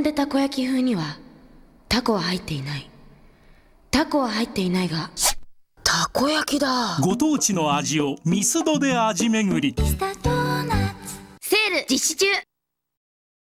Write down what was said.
んでたこ焼き風にはタコは入っていないタコは入っていないがたこ焼きだご当地の味をミスドで味巡りセール実施中